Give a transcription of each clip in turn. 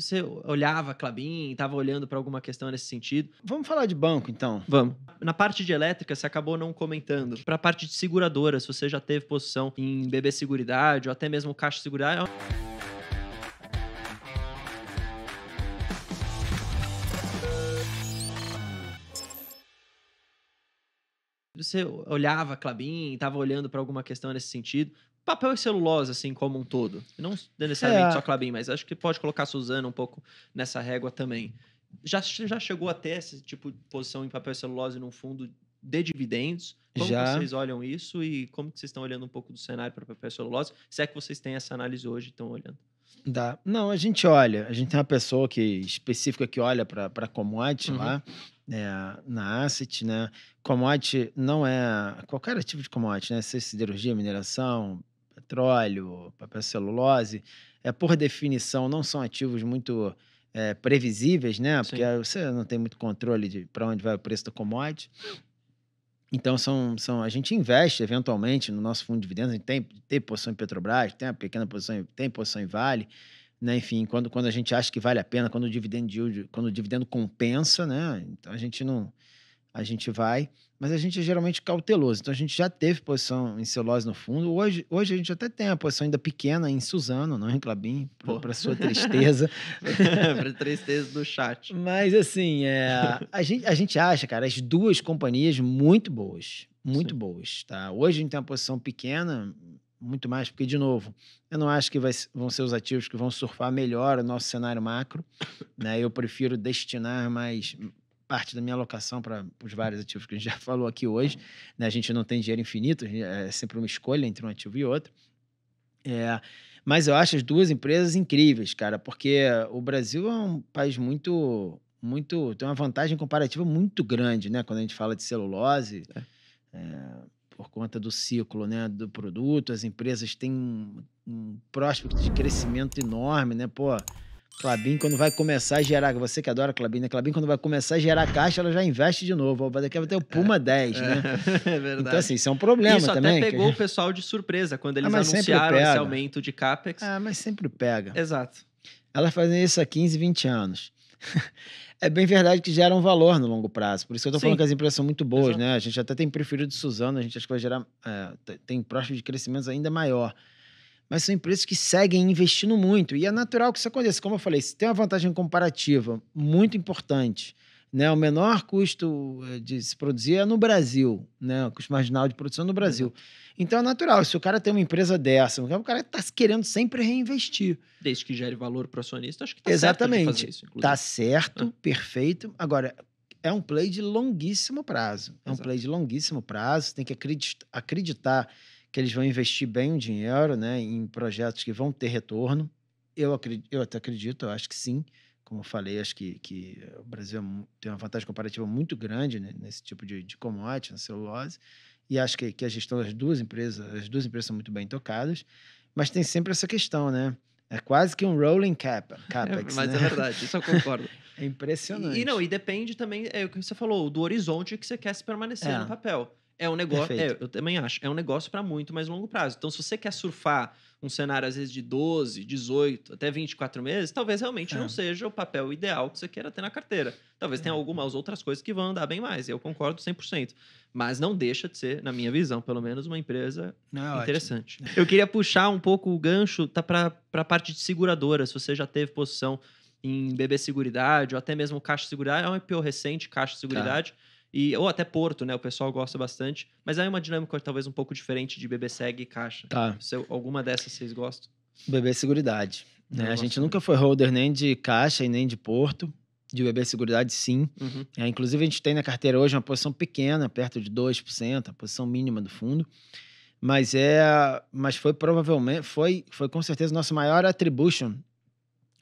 Você olhava Clabin, estava olhando para alguma questão nesse sentido. Vamos falar de banco, então? Vamos. Na parte de elétrica, você acabou não comentando. Para a parte de seguradora, se você já teve posição em BB Seguridade ou até mesmo Caixa Seguridade... É você olhava Clabin, estava olhando para alguma questão nesse sentido papel e celulose, assim, como um todo. Não necessariamente é. só Clabin, mas acho que pode colocar a Suzana um pouco nessa régua também. Já, já chegou até esse tipo de posição em papel e celulose num fundo de dividendos? Como já. vocês olham isso e como vocês estão olhando um pouco do cenário para papel e celulose? Se é que vocês têm essa análise hoje estão olhando. Dá. Não, a gente olha. A gente tem uma pessoa que específica que olha para commodity uhum. lá, é, na asset, né? Commodity não é qualquer tipo de commodity, né? Seja siderurgia, mineração, petróleo, papel celulose, é, por definição, não são ativos muito é, previsíveis, né? Porque Sim. você não tem muito controle de para onde vai o preço da commodity. Então, são, são, a gente investe eventualmente no nosso fundo de dividendos, a gente tem, tem posição em Petrobras, tem a pequena posição, tem posição em Vale, né? enfim, quando, quando a gente acha que vale a pena, quando o dividendo, quando o dividendo compensa, né? então a gente não, a gente vai, mas a gente é geralmente cauteloso. Então a gente já teve posição em celulose no fundo. Hoje, hoje a gente até tem a posição ainda pequena em Suzano, não em Clabin, para sua tristeza. para tristeza do chat. Mas assim, é, a, gente, a gente acha, cara, as duas companhias muito boas. Muito Sim. boas. Tá? Hoje a gente tem uma posição pequena, muito mais, porque, de novo, eu não acho que vai, vão ser os ativos que vão surfar melhor o nosso cenário macro. Né? Eu prefiro destinar mais parte da minha alocação para os vários ativos que a gente já falou aqui hoje. Né? A gente não tem dinheiro infinito, é sempre uma escolha entre um ativo e outro. É, mas eu acho as duas empresas incríveis, cara, porque o Brasil é um país muito, muito tem uma vantagem comparativa muito grande, né? Quando a gente fala de celulose, é. É, por conta do ciclo, né, do produto, as empresas têm um, um de crescimento enorme, né? Pô, Clabin, quando vai começar a gerar, você que adora Clabin, né? Clabin, quando vai começar a gerar caixa, ela já investe de novo. Daqui vai ter o Puma 10, é. né? É, é verdade. Então, assim, isso é um problema isso também. Isso até pegou o pessoal de surpresa quando ah, eles ah, anunciaram esse aumento de CapEx. Ah, mas sempre pega. Exato. Elas fazem isso há 15, 20 anos. é bem verdade que gera um valor no longo prazo. Por isso que eu tô Sim. falando que as empresas são muito boas, Exato. né? A gente até tem preferido Suzano, a gente acha que vai gerar... É, tem próximo de crescimentos ainda maior mas são empresas que seguem investindo muito. E é natural que isso aconteça. Como eu falei, se tem uma vantagem comparativa muito importante, né? o menor custo eh, de se produzir é no Brasil, né? o custo marginal de produção é no Brasil. Então é natural, se o cara tem uma empresa dessa, o é cara está querendo sempre reinvestir. Desde que gere valor para o acionista, acho que está certo. Exatamente. Está certo, ah. perfeito. Agora, é um play de longuíssimo prazo. É Exato. um play de longuíssimo prazo, tem que acreditar que eles vão investir bem o dinheiro né, em projetos que vão ter retorno. Eu, acredito, eu até acredito, eu acho que sim. Como eu falei, acho que, que o Brasil é tem uma vantagem comparativa muito grande né, nesse tipo de, de commodity, na celulose. E acho que, que a gestão das duas empresas, as duas empresas são muito bem tocadas. Mas tem sempre essa questão, né? É quase que um rolling cap, é, capex. É, mas né? é verdade, isso eu concordo. é impressionante. E, e, não, e depende também, é o que você falou, do horizonte que você quer se permanecer é. no papel. É um negócio, é, eu também acho, é um negócio para muito mais longo prazo. Então, se você quer surfar um cenário às vezes de 12, 18, até 24 meses, talvez realmente é. não seja o papel ideal que você queira ter na carteira. Talvez é. tenha algumas outras coisas que vão andar bem mais, eu concordo 100%. Mas não deixa de ser, na minha visão, pelo menos, uma empresa não, é interessante. Ótimo. Eu queria puxar um pouco o gancho tá para a parte de seguradora, se você já teve posição em BB Seguridade ou até mesmo Caixa Seguridade, é um IPO recente, Caixa tá. Seguridade. Tá e, ou até Porto, né? O pessoal gosta bastante. Mas aí é uma dinâmica talvez um pouco diferente de bebê segue e caixa. Tá. Se, alguma dessas vocês gostam? Bebê Seguridade. Né? a gente nunca foi holder nem de caixa e nem de Porto. De bebê Seguridade, sim. Uhum. É, inclusive, a gente tem na carteira hoje uma posição pequena, perto de 2%, a posição mínima do fundo. Mas é. Mas foi provavelmente, foi, foi com certeza nossa maior attribution,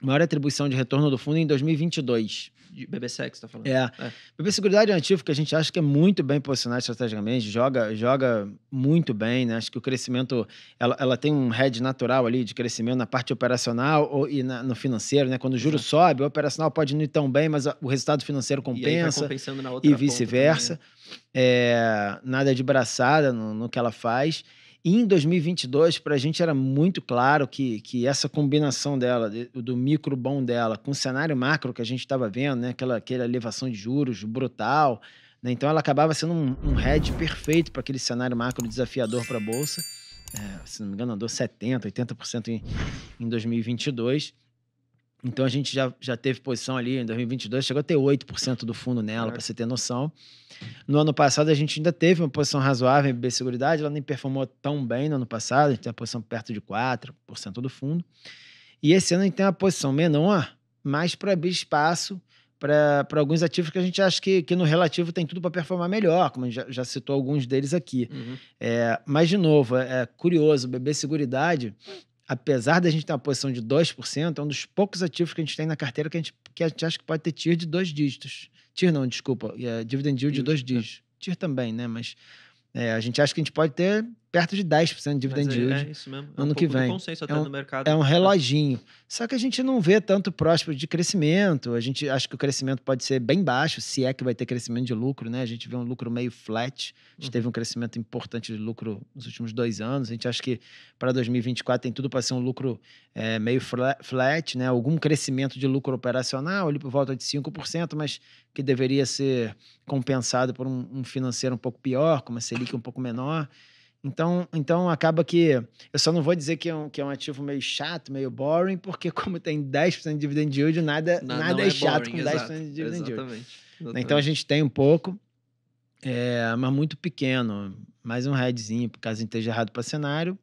maior atribuição de retorno do fundo em 2022 de bebê sexo, tá falando? É. é. Bebê Seguridade é um ativo que a gente acha que é muito bem posicionado estrategicamente, joga, joga muito bem, né? Acho que o crescimento, ela, ela tem um head natural ali de crescimento na parte operacional ou, e na, no financeiro, né? Quando o juro Exato. sobe, o operacional pode não ir tão bem, mas o resultado financeiro compensa. E, e né? vice-versa. É, nada de braçada no, no que ela faz. E em 2022, para a gente era muito claro que, que essa combinação dela, do micro bom dela, com o cenário macro que a gente estava vendo, né? aquela, aquela elevação de juros brutal, né? então ela acabava sendo um, um hedge perfeito para aquele cenário macro desafiador para a Bolsa. É, se não me engano, andou 70%, 80% em, em 2022. Então a gente já, já teve posição ali em 2022, chegou a ter 8% do fundo nela, é. para você ter noção. No ano passado a gente ainda teve uma posição razoável em BB Seguridade, ela nem performou tão bem no ano passado, a gente tem uma posição perto de 4% do fundo. E esse ano a gente tem uma posição menor, mas para abrir espaço para alguns ativos que a gente acha que, que no relativo tem tudo para performar melhor, como já, já citou alguns deles aqui. Uhum. É, mas, de novo, é, é curioso, BB Seguridade apesar da gente ter uma posição de 2%, é um dos poucos ativos que a gente tem na carteira que a gente, que a gente acha que pode ter TIR de dois dígitos. TIR não, desculpa, é dividend yield de dois é. dígitos. TIR também, né? Mas é, a gente acha que a gente pode ter perto de 10% de dividend é, yield. É isso mesmo. É ano é um que vem. Consenso até é um, no mercado. É um reloginho. Só que a gente não vê tanto próspero de crescimento. A gente acha que o crescimento pode ser bem baixo, se é que vai ter crescimento de lucro, né? A gente vê um lucro meio flat. A gente uhum. teve um crescimento importante de lucro nos últimos dois anos. A gente acha que para 2024 tem tudo para ser um lucro é, meio flat, né? Algum crescimento de lucro operacional ali por volta de 5%, mas que deveria ser compensado por um, um financeiro um pouco pior, com uma Selic um pouco menor. Então, então acaba que. Eu só não vou dizer que é, um, que é um ativo meio chato, meio boring, porque como tem 10% de dividend yield, nada, não, nada não é, é, chato boring, com exato, 10% de dividend yield. Exatamente. Né, então a gente tem um pouco, é, mas muito pequeno. Mais um headzinho, caso esteja errado para cenário.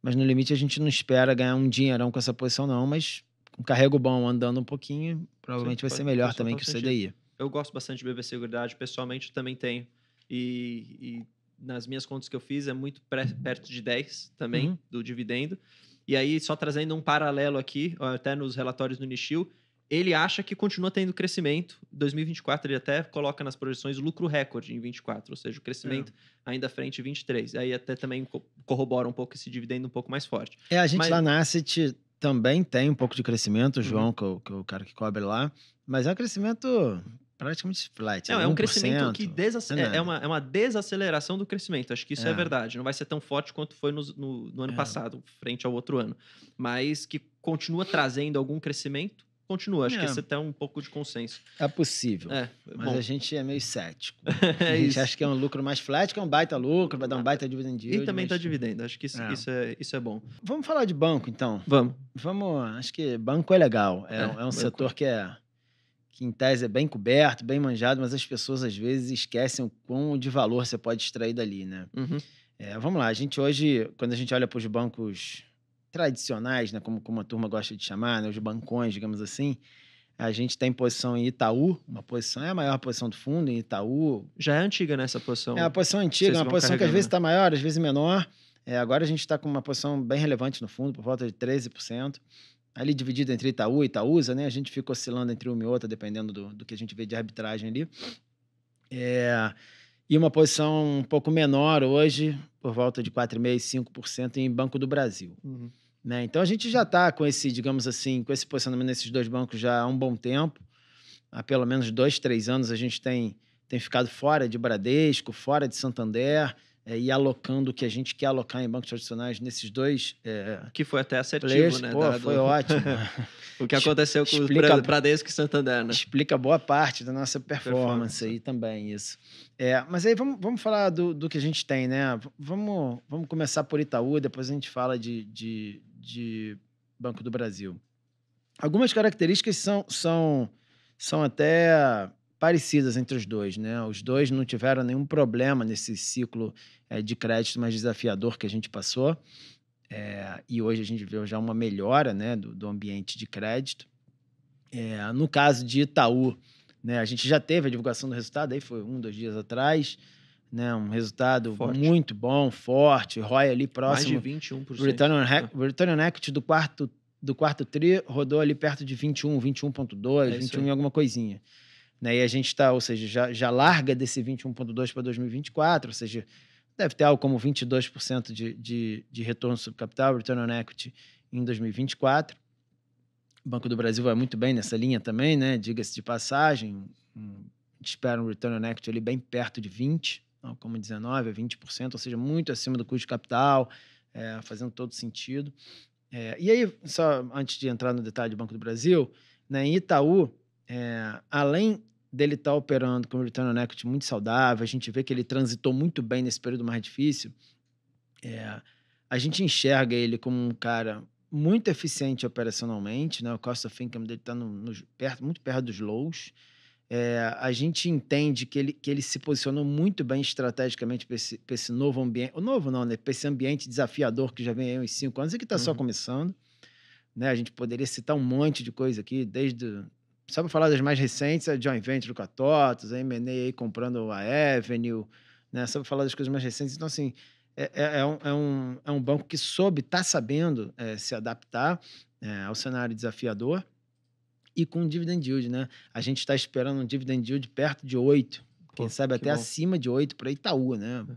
Mas no limite a gente não espera ganhar um dinheirão com essa posição, não. Mas um carrego bom andando um pouquinho, provavelmente Sim, vai ser melhor também que o CDI. Eu gosto bastante de BB Seguridade, pessoalmente também tenho. e, e nas minhas contas que eu fiz, é muito uhum. perto de 10 também uhum. do dividendo. E aí, só trazendo um paralelo aqui, até nos relatórios do Nishio, ele acha que continua tendo crescimento. Em 2024, ele até coloca nas projeções lucro recorde em 24, ou seja, o crescimento é. ainda à frente 23. Aí até também corrobora um pouco esse dividendo um pouco mais forte. É, a gente Mas... lá na Asset também tem um pouco de crescimento, o uhum. João, uhum. que, é o, que é o cara que cobre lá. Mas é um crescimento praticamente flat. Não, é, um crescimento que é, é, é uma, é uma desaceleração do crescimento. Acho que isso é, é verdade. Não vai ser tão forte quanto foi no, no, no ano é. passado, frente ao outro ano. Mas que continua trazendo algum crescimento, continua. Acho que esse é. até um pouco de consenso. É possível. mas bom. a gente é meio cético. a gente isso. acha que é um lucro mais flat, que é um baita lucro, vai dar um baita dividend yield. E também está mas... dividendo. Acho que isso é. Isso, é, isso é bom. Vamos falar de banco, então? Vamos. Vamos. Acho que banco é legal. É, um banco. setor que é que em tese é bem coberto, bem manjado, mas as pessoas às vezes esquecem o quão de valor você pode extrair dali, né? Uhum. É, vamos lá, a gente hoje, quando a gente olha para os bancos tradicionais, né, como, como a turma gosta de chamar, né, os bancões, digamos assim, a gente tem posição em Itaú, uma posição, é a maior posição do fundo em Itaú. Já é antiga nessa né, posição. É a posição antiga, é uma posição que às vezes está né? maior, às vezes menor. É, agora a gente está com uma posição bem relevante no fundo, por volta de 13% ali dividido entre Itaú e Itaúsa, né? A gente fica oscilando entre uma e outra, dependendo do, do que a gente vê de arbitragem ali. É, e uma posição um pouco menor hoje, por volta de 4,5%, 5% em Banco do Brasil. Uhum. Né? Então a gente já está com esse, digamos assim, com esse posicionamento nesses dois bancos já há um bom tempo. Há pelo menos dois, três anos a gente tem, tem ficado fora de Bradesco, fora de Santander é, ir alocando o que a gente quer alocar em bancos tradicionais nesses dois. É, que foi até assertivo, players. né? Pô, Foi ótimo. o que aconteceu com explica, o Bradesco e Santander, né? Explica boa parte da nossa performance, performance. aí né? também, isso. É, mas aí vamos, vamos falar do, do que a gente tem, né? Vamos, vamos começar por Itaú, depois a gente fala de, de, de Banco do Brasil. Algumas características são, são, são até parecidas entre os dois. Né? Os dois não tiveram nenhum problema nesse ciclo é, de crédito mais desafiador que a gente passou. É, e hoje a gente vê já uma melhora né, do, do ambiente de crédito. É, no caso de Itaú, né, a gente já teve a divulgação do resultado, aí foi um, dois dias atrás. Né, um resultado forte. muito bom, forte, ROI ali próximo. Mais de 21%. Return on, ah. Return on Equity do quarto, do quarto TRI rodou ali perto de 21, 21.2, é 21 em alguma coisinha. Né? E a gente está, ou seja, já, já larga desse 21,2% para 2024, ou seja, deve ter algo como 22% de, de, de retorno sobre capital, return on equity, em 2024. O Banco do Brasil vai muito bem nessa linha também, né? Diga-se de passagem, um, espera um return on equity ali bem perto de 20%, como 19% a 20%, ou seja, muito acima do custo de capital, é, fazendo todo sentido. É, e aí, só antes de entrar no detalhe do Banco do Brasil, né, em Itaú, é, além dele estar tá operando com o return on equity muito saudável, a gente vê que ele transitou muito bem nesse período mais difícil, é, a gente enxerga ele como um cara muito eficiente operacionalmente, né? O cost of income dele está perto, muito perto dos lows. É, a gente entende que ele, que ele se posicionou muito bem estrategicamente para esse, esse, novo ambiente, o novo não, né? Para esse ambiente desafiador que já vem aí uns cinco anos e que está uhum. só começando. Né? A gente poderia citar um monte de coisa aqui, desde só para falar das mais recentes, a Joint Venture com a Totos, a M&A comprando a Avenue, né? Só para falar das coisas mais recentes. Então, assim, é, é, é, um, é, um, é um banco que soube, está sabendo é, se adaptar é, ao cenário desafiador e com dividend yield, né? A gente está esperando um dividend yield perto de 8, Pô, quem sabe até bom. acima de 8 para Itaú, né? É.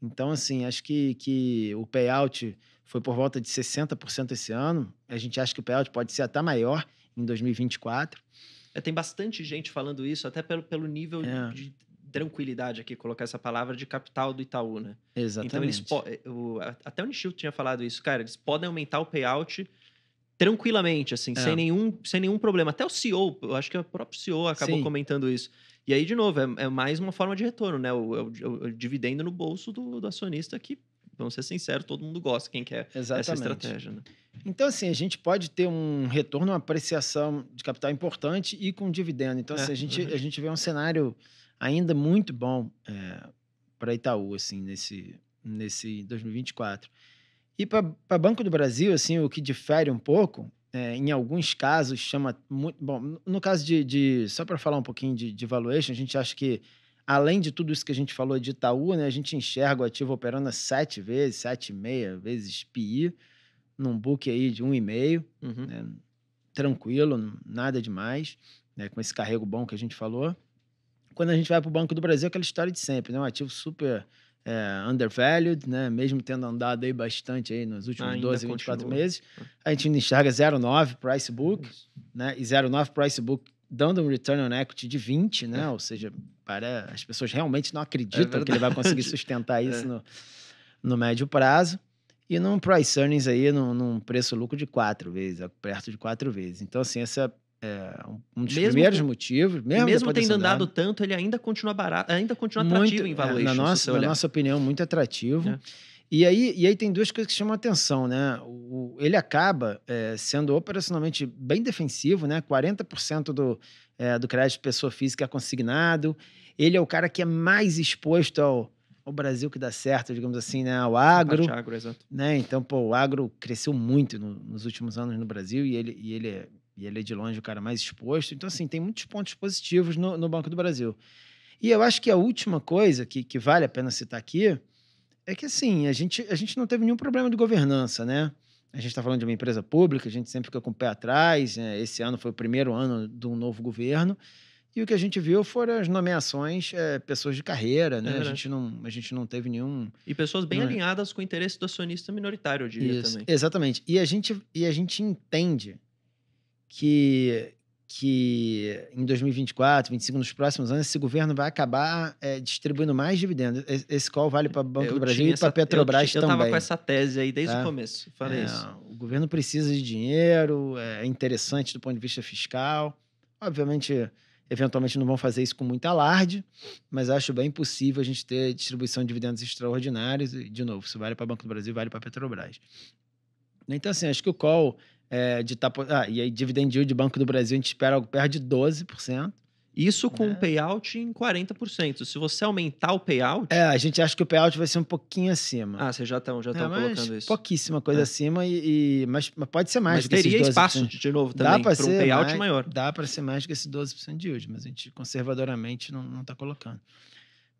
Então, assim, acho que, que o payout foi por volta de 60% esse ano. A gente acha que o payout pode ser até maior, em 2024. É, tem bastante gente falando isso, até pelo, pelo nível é. de tranquilidade aqui, colocar essa palavra de capital do Itaú, né? Exatamente. Então, eles é, o, até o Nishio tinha falado isso, cara, eles podem aumentar o payout tranquilamente, assim, é. sem, nenhum, sem nenhum problema. Até o CEO, eu acho que o próprio CEO acabou Sim. comentando isso. E aí, de novo, é, é, mais uma forma de retorno, né? O, é o, é o dividendo no bolso do, do acionista que vamos ser sinceros, todo mundo gosta, quem quer Exatamente. essa estratégia. Né? Então, assim, a gente pode ter um retorno, uma apreciação de capital importante e com dividendo. Então, assim, é, a, gente, uhum. a gente vê um cenário ainda muito bom é, para Itaú, assim, nesse, nesse 2024. E para Banco do Brasil, assim, o que difere um pouco, é, em alguns casos, chama muito. Bom, no caso de. de só para falar um pouquinho de, de valuation, a gente acha que além de tudo isso que a gente falou de Itaú, né, a gente enxerga o ativo operando sete vezes, sete e meia vezes PI, num book aí de um e meio, uhum. né, tranquilo, nada demais, né, com esse carrego bom que a gente falou. Quando a gente vai para o Banco do Brasil, aquela história de sempre, né, um ativo super é, undervalued, né? Mesmo tendo andado aí bastante aí nos últimos Ainda 12, 24 continua. meses, a gente enxerga 0,9 price book, né? E 0,9 price book dando um return on equity de 20, né? É. Ou seja, para as pessoas realmente não é acreditam é que ele vai conseguir sustentar é. isso é. no, no médio prazo. E num price earnings aí, num, num preço-lucro de quatro vezes, é, perto de quatro vezes. Então, assim, esse é um dos mesmo primeiros motivos. Mesmo, mesmo tendo andado tanto, ele ainda continua barato, ainda continua atrativo muito, em valuation. na nossa, na nossa opinião, muito atrativo. É. E aí, e aí tem duas coisas que chamam a atenção, né? O, ele acaba é, sendo operacionalmente bem defensivo, né? 40% do, é, do crédito de pessoa física é consignado. Ele é o cara que é mais exposto ao, ao Brasil que dá certo, digamos assim, né? Ao agro. agro né? Então, pô, o agro cresceu muito no, nos últimos anos no Brasil e ele, e, ele é, e ele é de longe o cara mais exposto. Então, assim, tem muitos pontos positivos no, no Banco do Brasil. E eu acho que a última coisa que, que vale a pena citar aqui é que assim, a gente, a gente não teve nenhum problema de governança, né? A gente está falando de uma empresa pública, a gente sempre fica com o pé atrás. Né? Esse ano foi o primeiro ano de um novo governo. E o que a gente viu foram as nomeações é, pessoas de carreira, né? É a, gente não, a gente não teve nenhum. E pessoas bem não, é? alinhadas com o interesse do acionista minoritário, eu diria isso, também. Exatamente. E a gente, e a gente entende que, que em 2024, 2025, nos próximos anos, esse governo vai acabar é, distribuindo mais dividendos. Esse call vale para o Banco eu do Brasil e para a Petrobras eu, eu também. Eu estava com essa tese aí desde tá? o começo. Falei é, isso. O governo precisa de dinheiro, é interessante do ponto de vista fiscal. Obviamente, eventualmente não vão fazer isso com muita alarde, mas acho bem possível a gente ter distribuição de dividendos extraordinários. E, de novo, isso vale para o Banco do Brasil, vale para a Petrobras. Então, assim, acho que o call é, de tapo... Tá ah, e aí, dividend yield de Banco do Brasil, a gente espera algo perto de 12%. Isso com é. Né. um payout em 40%. Se você aumentar o payout. É, a gente acha que o payout vai ser um pouquinho acima. Ah, vocês já estão já é, colocando isso. Pouquíssima coisa é. acima, e, e mas, mas, pode ser mais. Mas teria espaço, de novo, também, para um payout mais, maior. Dá para ser mais que esse 12% de hoje, mas a gente conservadoramente não está colocando.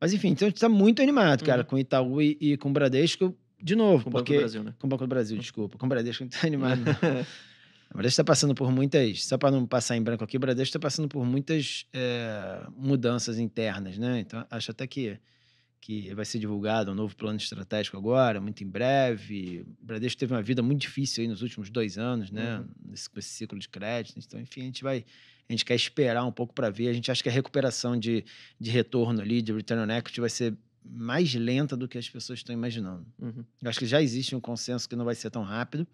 Mas enfim, então a gente está muito animado, cara, uhum. com Itaú e, e com Bradesco de novo, com porque... Com o Banco do Brasil, né? Com o Banco do Brasil, desculpa. Com o Bradesco, não tá animado, O Bradesco está passando por muitas, só para não passar em branco aqui, o Bradesco está passando por muitas é, mudanças internas, né? Então, acho até que, que vai ser divulgado um novo plano estratégico agora, muito em breve. O Bradesco teve uma vida muito difícil aí nos últimos dois anos, né? Uhum. com esse ciclo de crédito. Então, enfim, a gente vai. A gente quer esperar um pouco para ver. A gente acha que a recuperação de, de retorno ali, de return on equity, vai ser mais lenta do que as pessoas estão imaginando. Uhum. Eu acho que já existe um consenso que não vai ser tão rápido,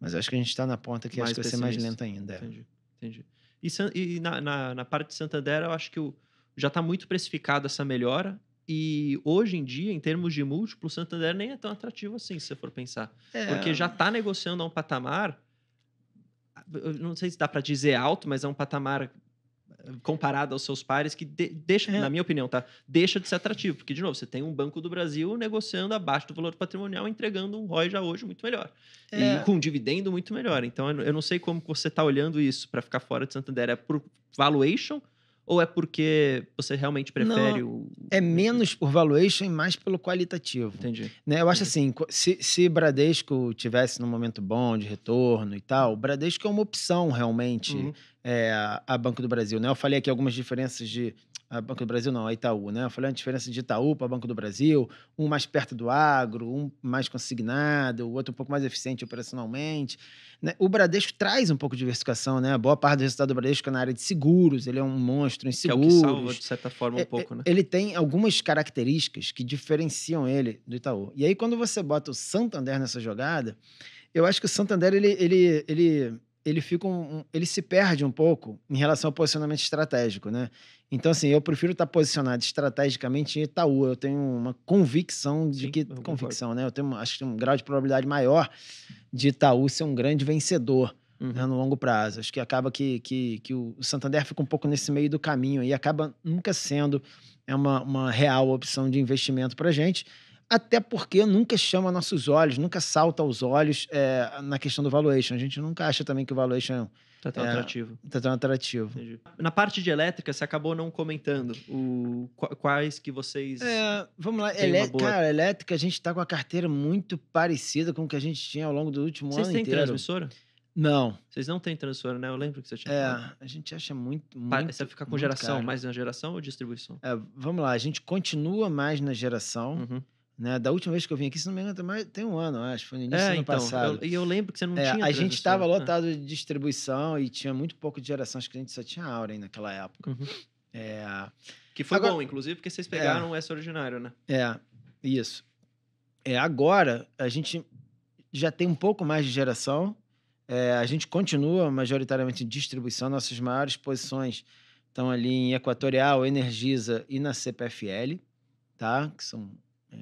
mas acho que a gente está na ponta que mais acho que vai ser mais lenta ainda. É. Entendi, entendi. E, e na, na, na, parte de Santander, eu acho que o, já está muito precificada essa melhora. E hoje em dia, em termos de múltiplo, Santander nem é tão atrativo assim, se você for pensar. É... Porque já está negociando a um patamar, não sei se dá para dizer alto, mas é um patamar comparado aos seus pares que de, deixa, é. na minha opinião, tá? Deixa de ser atrativo, porque de novo, você tem um Banco do Brasil negociando abaixo do valor patrimonial, entregando um ROI já hoje muito melhor. É. E com um dividendo muito melhor. Então eu não sei como você está olhando isso para ficar fora de Santander, é por valuation ou é porque você realmente prefere não, o... É menos por valuation e mais pelo qualitativo. Entendi. Né? Eu acho assim, se, se Bradesco tivesse num momento bom de retorno e tal, Bradesco é uma opção realmente uhum é, a Banco do Brasil, né? Eu falei aqui algumas diferenças de a Banco do Brasil não, a Itaú, né? Eu falei a diferença de Itaú para Banco do Brasil, um mais perto do agro, um mais consignado, o outro um pouco mais eficiente operacionalmente. Né? O Bradesco traz um pouco de diversificação, né? A boa parte do resultado do Bradesco é na área de seguros, ele é um monstro em seguros. Que é o que salva, de certa forma, um é, pouco, né? Ele tem algumas características que diferenciam ele do Itaú. E aí, quando você bota o Santander nessa jogada, eu acho que o Santander, ele, ele, ele ele fica um, ele se perde um pouco em relação ao posicionamento estratégico, né? Então assim, eu prefiro estar posicionado estrategicamente em Itaú. Eu tenho uma convicção de Sim, que convicção, né? Eu tenho acho que um grau de probabilidade maior de Itaú ser um grande vencedor. Né, uhum. Né, no longo prazo. Acho que acaba que, que, que o Santander fica um pouco nesse meio do caminho e acaba nunca sendo é uma, uma real opção de investimento para gente até porque nunca chama nossos olhos, nunca salta aos olhos é, na questão do valuation. A gente nunca acha também que o valuation Tá tão é, atrativo. Tá tão atrativo. Entendi. Na parte de elétrica, você acabou não comentando o, quais que vocês. É, vamos lá. Elé boa... Cara, elétrica, a gente tá com a carteira muito parecida com o que a gente tinha ao longo do último vocês ano. Vocês têm inteiro. transmissora? Não. Vocês não têm transmissora, né? Eu lembro que você tinha. É, falado. a gente acha muito. muito você fica com geração, caro. mais na geração ou distribuição? É, vamos lá, a gente continua mais na geração. Uhum. Né? Da última vez que eu vim aqui, se não me engano, tem, mais, tem um ano, acho. Foi no início é, do ano então, passado. E eu, eu, lembro que você não é, tinha. A gente estava né? lotado de distribuição e tinha muito pouco de geração. Acho que a gente só tinha aura aí naquela época. Uhum. É... Que foi agora... bom, inclusive, porque vocês é. pegaram é... essa originário, né? É, isso. É, agora, a gente já tem um pouco mais de geração. É, a gente continua majoritariamente em distribuição. Nossas maiores posições estão ali em Equatorial, Energisa e na CPFL, tá? Que são é,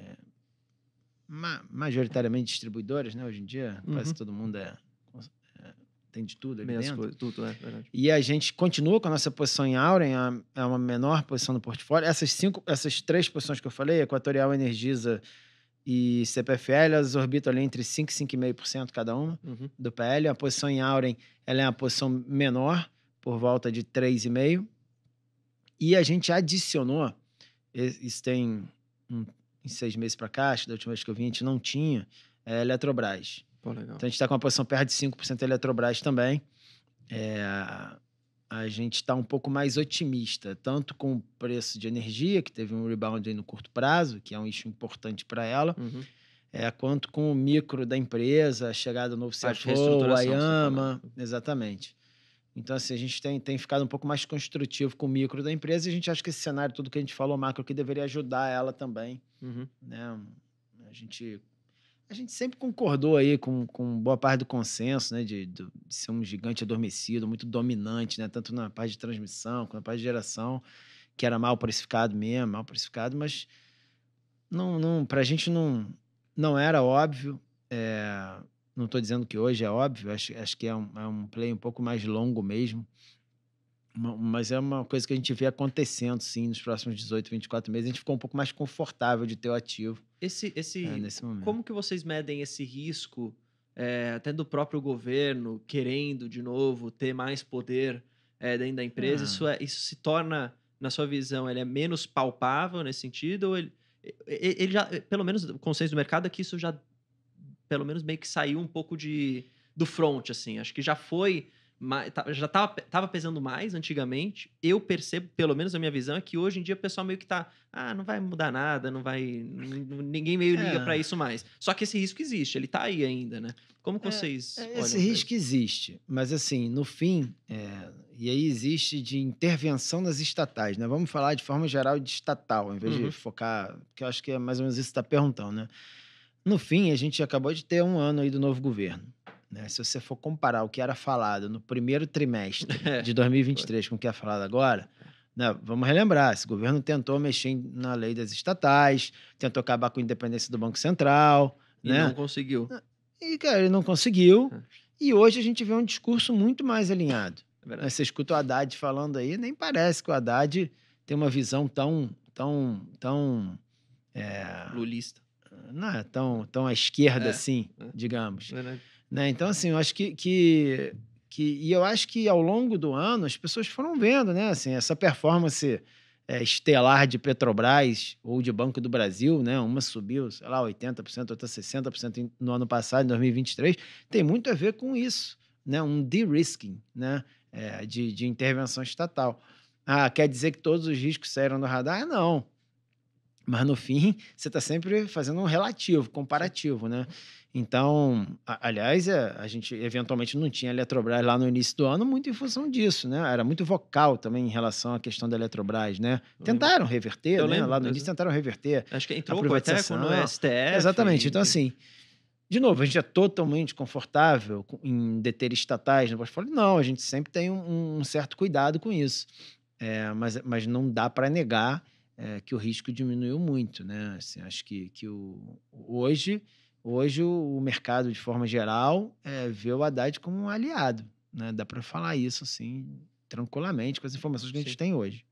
ma majoritariamente distribuidoras, né? Hoje em dia, uhum. quase todo mundo é, é, tem de tudo ali Mesmo dentro. Coisa, tudo, é verdade. E a gente continua com a nossa posição em Auren, é, é uma menor posição no portfólio. Essas cinco, essas três posições que eu falei, Equatorial, Energisa e CPFL, elas orbitam ali entre 5% e 5,5% cada uma uhum. do PL. A posição em Auren, ela é uma posição menor, por volta de 3,5%. E a gente adicionou, isso tem em seis meses para cá, caixa. da última vez que eu vim, a gente não tinha, é a Eletrobras. Pô, legal. Então a gente está com uma posição perto de 5% da Eletrobras também. É, a gente está um pouco mais otimista, tanto com o preço de energia, que teve um rebound aí no curto prazo, que é um eixo importante para ela, uhum. é, quanto com o micro da empresa, a chegada do novo CFO, a Yama, exatamente. Então, assim, a gente tem, tem ficado um pouco mais construtivo com o micro da empresa e a gente acha que esse cenário, tudo que a gente falou, macro, que deveria ajudar ela também. Uhum. Né? A gente a gente sempre concordou aí com, com boa parte do consenso, né? De, de, ser um gigante adormecido, muito dominante, né? Tanto na parte de transmissão quanto na parte de geração, que era mal precificado mesmo, mal precificado, mas não, não, pra gente não, não era óbvio. É, não estou dizendo que hoje é óbvio, acho, acho que é um, é um play um pouco mais longo mesmo. Mas é uma coisa que a gente vê acontecendo, sim, nos próximos 18, 24 meses. A gente ficou um pouco mais confortável de ter o ativo. Esse, esse, é, nesse momento. Como que vocês medem esse risco, é, até do próprio governo querendo, de novo, ter mais poder é, dentro da empresa? Ah. Isso, é, isso se torna, na sua visão, ele é menos palpável nesse sentido? Ou ele, ele já, pelo menos o consenso do mercado é que isso já pelo menos meio que saiu um pouco de do front, assim. Acho que já foi já tava, tava pesando mais antigamente. Eu percebo, pelo menos a minha visão, é que hoje em dia o pessoal meio que tá. Ah, não vai mudar nada, não vai. Ninguém meio liga é. para isso mais. Só que esse risco existe, ele tá aí ainda, né? Como é, vocês. É, esse risco existe, mas assim, no fim, é, e aí existe de intervenção das estatais, né? Vamos falar de forma geral de estatal, em vez uhum. de focar. Porque eu acho que é mais ou menos isso que você está perguntando, né? No fim, a gente acabou de ter um ano aí do novo governo. Né? Se você for comparar o que era falado no primeiro trimestre é, de 2023 com o que é falado agora, né? vamos relembrar: esse governo tentou mexer na lei das estatais, tentou acabar com a independência do Banco Central. E né? não conseguiu. Ah, e, cara, ele não conseguiu. É. E hoje a gente vê um discurso muito mais alinhado. É você escuta o Haddad falando aí, nem parece que o Haddad tem uma visão tão, tão, tão é... lulista não é tão, tão à esquerda é. assim, é. digamos. É né? Então, assim, eu acho que, que, que, E eu acho que ao longo do ano as pessoas foram vendo, né? Assim, essa performance é, estelar de Petrobras ou de Banco do Brasil, né? Uma subiu, sei lá, 80%, outra 60% no ano passado, em 2023, tem muito a ver com isso, né? Um de-risking, né? É, de, de intervenção estatal. Ah, quer dizer que todos os riscos saíram do radar? Não. Mas no fim, você está sempre fazendo um relativo, comparativo, né? Então, a, aliás, a, é, a, gente eventualmente não tinha Eletrobras lá no início do ano, muito em função disso, né? Era muito vocal também em relação à questão da Eletrobras, né? Tentaram reverter, né? Lembro, lá no início tentaram reverter. Acho que entrou a privatização. até no STF. Exatamente. E... Então, assim, de novo, a gente é totalmente confortável em deter estatais no né? portfólio? Não, a gente sempre tem um, um certo cuidado com isso. É, mas, mas não dá para negar é, que o risco diminuiu muito, né? Assim, acho que, que o, hoje, hoje o, mercado, de forma geral, é, vê o Haddad como um aliado, né? Dá para falar isso, assim, tranquilamente, com as informações que a gente tem hoje.